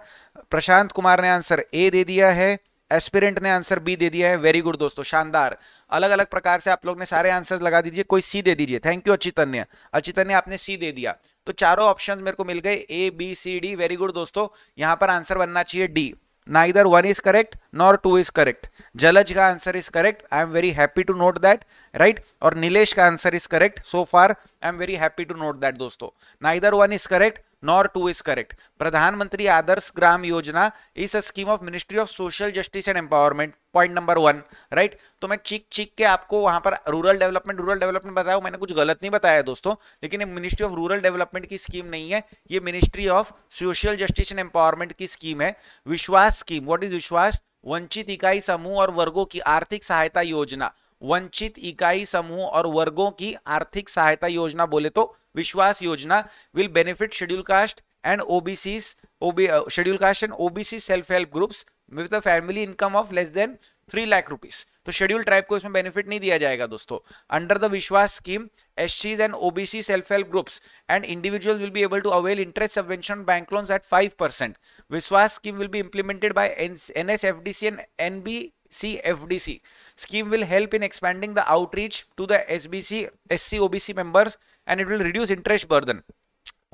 प्रशांत कुमार ने आंसर ए दे दिया है एस्पिरेंट ने आंसर बी दे दिया है वेरी गुड दोस्तों शानदार अलग अलग प्रकार से आप लोग ने सारे आंसर लगा दीजिए कोई सी दे दीजिए थैंक यू अचितन्य अचितन्य आपने सी दे दिया तो चारों ऑप्शन मेरे को मिल गए A B C D very good दोस्तों यहाँ पर आंसर बनना चाहिए डी ना इधर one is correct nor two is correct Jalaj का answer is correct I am very happy to note that right और नीलेष का answer is correct so far I am very happy to note that दोस्तों ना इधर one is correct nor two is correct Pradhan Mantri Adarsh Gram योजना is a scheme of Ministry of Social Justice and Empowerment. Point number one right तो मैं चीख चीख के आपको वहां पर रूरल डेवलपमेंट रूरल डेवलपमेंट बताया मैंने कुछ गलत नहीं बताया दोस्तों लेकिन ये मिनिस्ट्री ऑफ रूरल डेवलपमेंट की स्कीम नहीं है ये ministry of social justice and empowerment की स्कीम है विश्वास स्कीम वॉट इज विश्वास वंचित इकाई समूह और वर्गों की आर्थिक सहायता योजना वंचित इकाई समूह और वर्गों की आर्थिक सहायता योजना बोले तो Vishwas Yojana will benefit schedule caste and OBC schedule caste and OBC self help self with family income of less than three lakh rupees तो शेड्यूल ट्राइब को इसमें बेनिफिट नहीं दिया जाएगा दोस्तों under the Vishwas scheme S and OBC self help groups and individual will be able to avail interest subvention bank loans at five percent Vishwas scheme will be implemented by N S F D C and N B C F D C scheme will help in expending the outreach to the S B C S C OBC members and it will reduce interest burden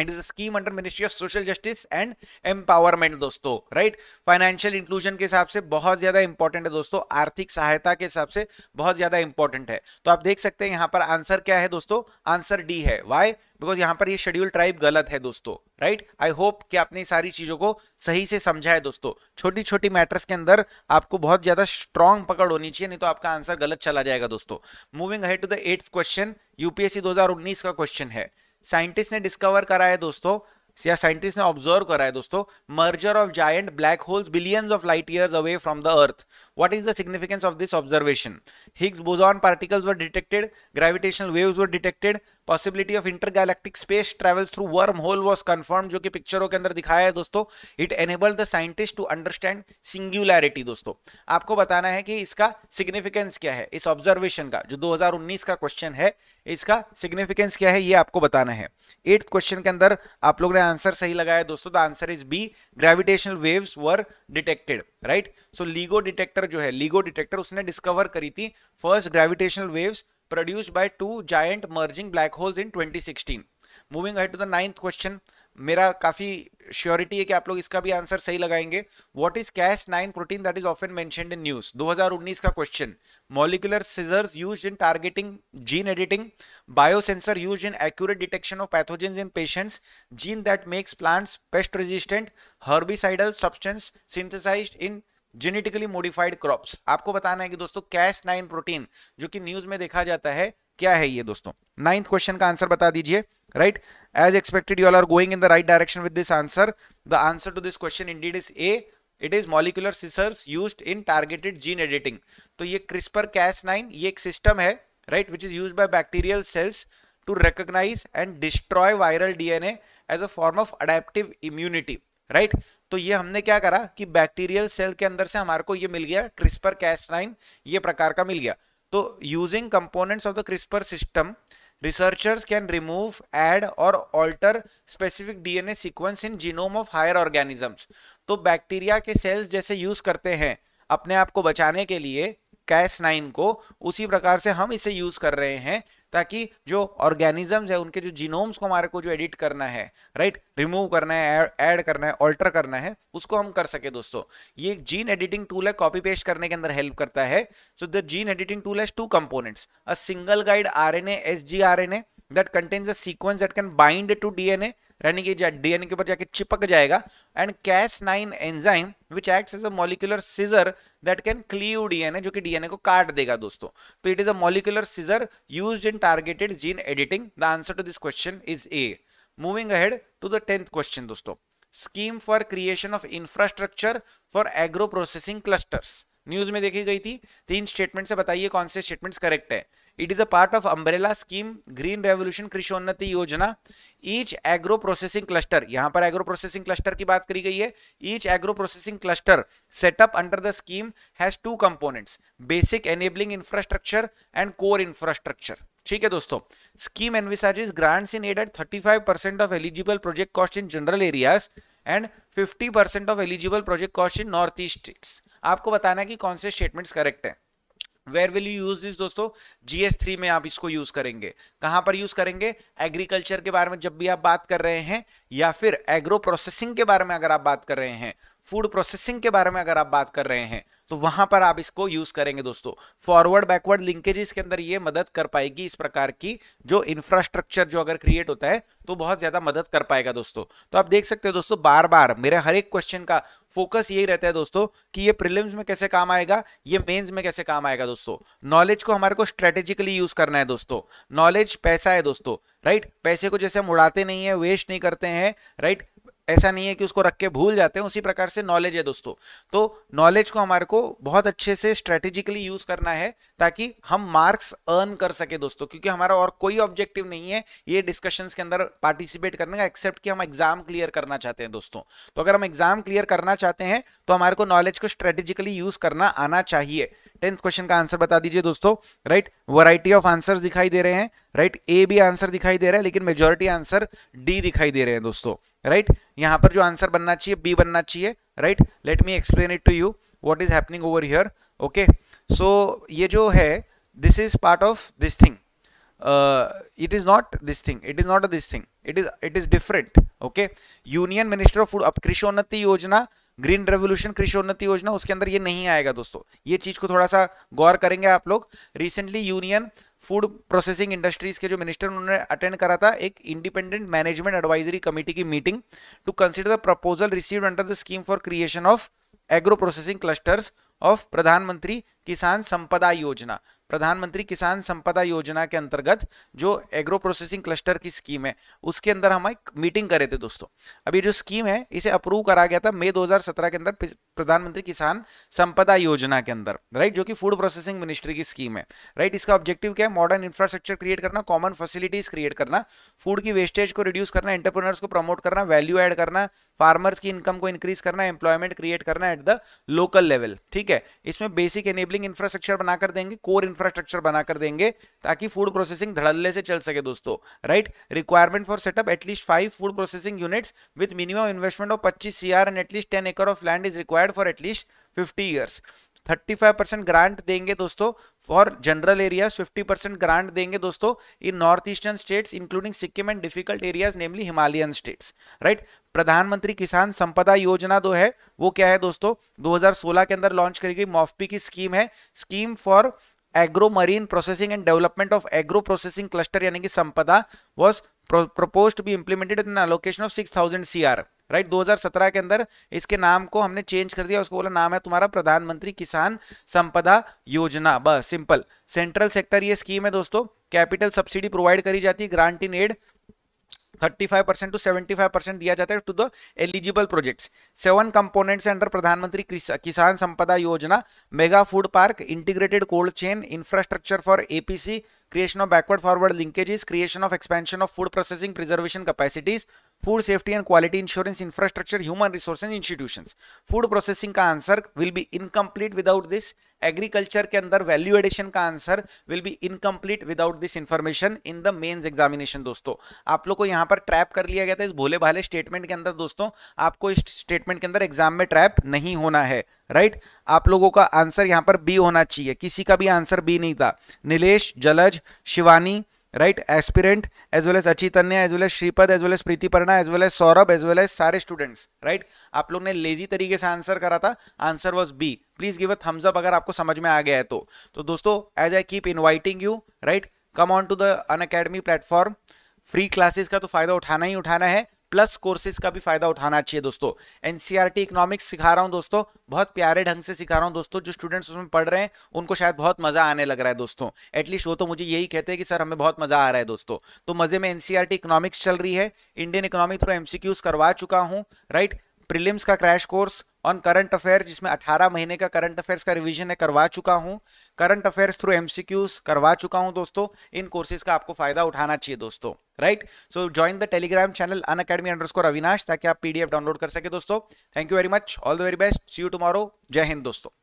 it is a scheme under ministry of social justice and empowerment दोस्तों राइट फाइनेंशियल इंक्लूजन के हिसाब से बहुत ज्यादा इंपॉर्टेंट है दोस्तों आर्थिक सहायता के हिसाब से बहुत ज्यादा इंपॉर्टेंट है तो आप देख सकते हैं यहां पर आंसर क्या है दोस्तों आंसर डी है वाई बिकॉज यहां पर ये शेड्यूल ट्राइब गलत है दोस्तों राइट आई होप कि आपने सारी चीजों को सही से समझा है दोस्तों छोटी छोटी मैटर्स के अंदर आपको बहुत ज्यादा स्ट्रॉन्ग पकड़ होनी चाहिए नहीं तो आपका आंसर गलत चला जाएगा दोस्तों moving head to the eighth question UPSC 2019 का क्वेश्चन है साइंटिस्ट ने डिस्कवर करा है दोस्तों या साइंटिस्ट ने ऑब्जर्व करा है दोस्तों merger of giant black holes billions of light years away from the earth What is the significance of this observation? Higgs boson particles were detected, gravitational waves were detected, possibility of inter galactic space travels through worm hole was confirm जो कि पिक्चरों के अंदर दिखाया है दोस्तों it enable the scientist to understand singularity दोस्तों आपको बताना है कि इसका सिग्निफिकेंस क्या है इस ऑब्जर्वेशन का जो 2019 का क्वेश्चन है इसका सिग्निफिकेंस क्या है ये आपको बताना है एट्थ क्वेश्चन के अंदर आप लोग ने आंसर सही लगाया दोस्तों the answer is B gravitational waves were detected right so LIGO detector जो है लीगो डिटेक्टर उसने डिस्कवर करी थी first gravitational waves produced by two giant merging black holes in 2016 moving head to the ninth question मेरा काफी श्योरिटी है कि आप लोग इसका भी आंसर सही लगाएंगे what is cas nine protein that is often mention in news 2019 का question molecular scissors use in targeting gene editing biosensor use in accurate detection of pathogens in patients gene that makes plants pest resistant herbicidal substance synthesized in genetically modified crops आपको बताना है कि दोस्तों कैश नाइन प्रोटीन जो कि न्यूज में देखा जाता है क्या है ये दोस्तों नाइन्थ क्वेश्चन का आंसर बता दीजिए right as expected you are going in the right direction with this answer the answer to this question indeed is A it is molecular scissors use in targeted gene editing तो ये क्रिस्पर कैस नाइन ये एक सिस्टम है right which is use by bacterial cells to recognize and destroy viral DNA as a form of adaptive immunity right तो ये हमने क्या करा कि बैक्टीरियल सेल के अंदर से हमारे को ये मिल गया क्रिस्पर कैस नाइन ये प्रकार का मिल गया तो using components of the CRISPR system researchers can remove add और alter specific DNA sequence in genome of higher organisms तो बैक्टीरिया के सेल्स जैसे यूज करते हैं अपने आप को बचाने के लिए कैस नाइन को उसी प्रकार से हम इसे यूज कर रहे हैं ताकि जो ऑर्गेनिजम्स है उनके जो जीनोम्स को हमारे को जो एडिट करना है राइट रिमूव करना है ऐड करना है ऑल्टर करना है उसको हम कर सके दोस्तों ये एक जीन एडिटिंग टूल है कॉपी पेस्ट करने के अंदर हेल्प करता है so the gene editing tool has two components a single guide R N S G R N A that contains a sequence that can bind to DNA यानी कि डीएनए के ऊपर जाके चिपक जाएगा and cas nine enzyme which act as a molecular scissor that can cleave DNA जो कि डीएनए को काट देगा दोस्तों तो it is a molecular scissor use in targeted gene editing the answer to this question is A moving ahead to the tenth question दोस्तों scheme for creation of infrastructure for agro processing clusters news में देखी गई थी तीन स्टेटमेंट से बताइए कौन से स्टेटमेंट्स करेक्ट है it is a part of umbrella scheme green revolution Krishi Yojana each agro processing cluster यहां पर एग्रो प्रोसेसिंग क्लस्टर की बात करी गई है each agro processing cluster setup under the scheme has two components basic enabling infrastructure and core infrastructure ठीक है दोस्तों scheme envisages grants in aided thirty of eligible project cost in general areas and fifty of eligible project cost in north east states आपको बताना है कि कौन से स्टेटमेंट्स करेक्ट है where will you use this दोस्तों जीएस थ्री में आप इसको यूज करेंगे कहां पर यूज करेंगे एग्रीकल्चर के बारे में जब भी आप बात कर रहे हैं या फिर एग्रो प्रोसेसिंग के बारे में अगर आप बात कर रहे हैं फूड प्रोसेसिंग के बारे में अगर आप बात कर रहे हैं तो वहां पर आप इसको यूज करेंगे दोस्तों फॉरवर्ड बैकवर्ड लिंकेजेस के अंदर ये मदद कर पाएगी इस प्रकार की जो इंफ्रास्ट्रक्चर जो अगर क्रिएट होता है तो बहुत ज्यादा मदद कर पाएगा दोस्तों तो आप देख सकते हो दोस्तों बार बार मेरे हर एक क्वेश्चन का फोकस यही रहता है दोस्तों कि ये प्रिलिम्स में कैसे काम आएगा ये मेन्स में कैसे काम आएगा दोस्तों नॉलेज को हमारे को स्ट्रेटेजिकली यूज करना है दोस्तों नॉलेज पैसा है दोस्तों राइट पैसे को जैसे हम उड़ाते नहीं है वेस्ट नहीं करते हैं राइट ऐसा नहीं है कि उसको रख के भूल जाते हैं उसी प्रकार से नॉलेज है दोस्तों तो नॉलेज को हमारे को बहुत अच्छे से स्ट्रेटेजिकली यूज करना है ताकि हम मार्क्स अर्न कर सके दोस्तों क्योंकि हमारा और कोई ऑब्जेक्टिव नहीं है ये डिस्कशन के अंदर पार्टिसिपेट करने का एक्सेप्ट कि हम एग्जाम क्लियर करना चाहते हैं दोस्तों तो अगर हम एग्जाम क्लियर करना चाहते हैं तो हमारे को नॉलेज को स्ट्रेटेजिकली यूज करना आना चाहिए टेंथ क्वेश्चन का आंसर बता दीजिए दोस्तों राइट वराइटी ऑफ आंसर दिखाई दे रहे हैं राइट ए भी आंसर दिखाई दे रहा है लेकिन मेजोरिटी आंसर डी दिखाई दे रहे हैं दोस्तों राइट यहां पर जो आंसर बनना चाहिए बी बनना चाहिए right let me explain it to you what is happening over here okay so ये जो है this is part of this thing it is not this thing it is not a this thing it is it is different okay union minister of food ab krishonati Yojana green revolution Krishi Unnati योजना उसके अंदर ये नहीं आएगा दोस्तों ये चीज को थोड़ा सा गौर करेंगे आप लोग recently union food processing industries के जो मिनिस्टर उन्होंने अटेंड करा था एक इंडिपेंडेंट मैनेजमेंट एडवाइजरी कमेटी की meeting to consider the proposal receive under the scheme for creation of agro processing clusters of Pradhan Mantri Kisan Sampada योजना प्रधानमंत्री किसान संपदा योजना के अंतर्गत जो एग्रो प्रोसेसिंग क्लस्टर की स्कीम है उसके अंदर हम एक मीटिंग करे थे दोस्तों अभी जो स्कीम है इसे अप्रूव करा गया था मई 2017 के अंदर प्रधानमंत्री किसान संपदा योजना के अंदर राइट जो कि फूड प्रोसेसिंग मिनिस्ट्री की स्कीम है राइट इसका ऑब्जेक्टिव क्या है मॉडर्न इंफ्रास्ट्रक्चर क्रिएट करना कॉमन फैसिलिटीज क्रिएट करना फूड की वेस्टेज को रिड्यूस करना एंटरप्रेनर्स को प्रमोट करना वैल्यू एड करना फार्मर्स की इनकम को इंक्रीज करना एम्प्लॉयमेंट क्रिएट करना एट द लोकल लेवल ठीक है इसमें बेसिक एनेबलिंग इंफ्रास्ट्रक्चर बनाकर देंगे कोर इंफ्रास्ट्रक्चर बनाकर देंगे ताकि फूड प्रोसेसिंग धड़ल्ले से चल सके दोस्तों right requirement for setup at least five food processing units with minimum investment of पच्चीस C R and at least ten acre of land is required for at least fifty years 35 percent grant देंगे दोस्तों for general areas 50 percent grant देंगे दोस्तों in north eastern states including Sikkim and difficult areas namely Himalayan states right Pradhan Mantri Kisan Sampada योजना दो है वो क्या है दोस्तों 2016 के अंदर लॉन्च करी गई मॉफपी की स्कीम है scheme for agro marine processing and development of agro processing cluster यानी कि Sampada was propose to be implemented in allocation of six thousand C R right 2017 के अंदर इसके नाम को हमने चेंज कर दिया उसको बोला नाम है तुम्हारा प्रधानमंत्री किसान संपदा योजना बस सिंपल सेंट्रल सेक्टर ये स्कीम है दोस्तों कैपिटल सब्सिडी प्रोवाइड करी जाती है grant in aid 35 percent to 75 percent दिया जाता है to the eligible projects seven components under Pradhan Mantri Kisan Sampada Yojana mega food park integrated cold chain infrastructure for APC creation of backward forward linkages creation of expansion of food processing preservation capacities food safety and quality insurance infrastructure human resource institution food processing का answer will be incomplete without this agriculture के अंदर वैल्यू एडिशन का answer will be incomplete without this information in the mains examination दोस्तों आप लोग को यहाँ पर ट्रैप कर लिया गया था इस भोले भाले स्टेटमेंट के अंदर दोस्तों आपको इस स्टेटमेंट के अंदर एग्जाम में ट्रैप नहीं होना है राइट right? आप लोगों का आंसर यहाँ पर बी होना चाहिए किसी का भी आंसर बी नहीं था Nilesh Jalaj Shivani right aspirant as well as achitanya as well as Shripad as well as preeti as well as Saurabh as well as सारे स्टूडेंट्स राइट आप लोग ने लेजी तरीके से आंसर करा था answer was B please give a thumbs up अगर आपको समझ में आ गया है तो तो दोस्तों as I keep inviting you right come on to the on academy platform free classes का तो फायदा उठाना ही उठाना है प्लस कोर्सेज का भी फायदा उठाना चाहिए दोस्तों एनसीआरटी इकोनॉमिक्स e सिखा रहा हूं दोस्तों बहुत प्यारे ढंग से सिखा रहा हूं दोस्तों जो स्टूडेंट्स उसमें पढ़ रहे हैं उनको शायद बहुत मजा आने लग रहा है दोस्तों एटलीस्ट वो तो मुझे यही कहते हैं कि सर हमें बहुत मजा आ रहा है दोस्तों तो मजे में एनसीआरटी इकोनॉमिक्स e चल रही है इंडियन इकोनॉमिक थ्रू एमसीक्यूज करवा चुका हूँ राइट प्रिलिम्स का crash course on current affair जिसमें 18 महीने का करंट अफेयर्स का रिवीजन है करवा चुका हूं करंट अफेयर्स थ्रू एमसीक्यूज करवा चुका हूं दोस्तों इन कोर्सेज का आपको फायदा उठाना चाहिए दोस्तों right so join the Telegram channel on academy underscore Avinash ताकि आप पीडीएफ डाउनलोड कर सके दोस्तों thank you very much all the very best see you tomorrow Jai Hind दोस्तों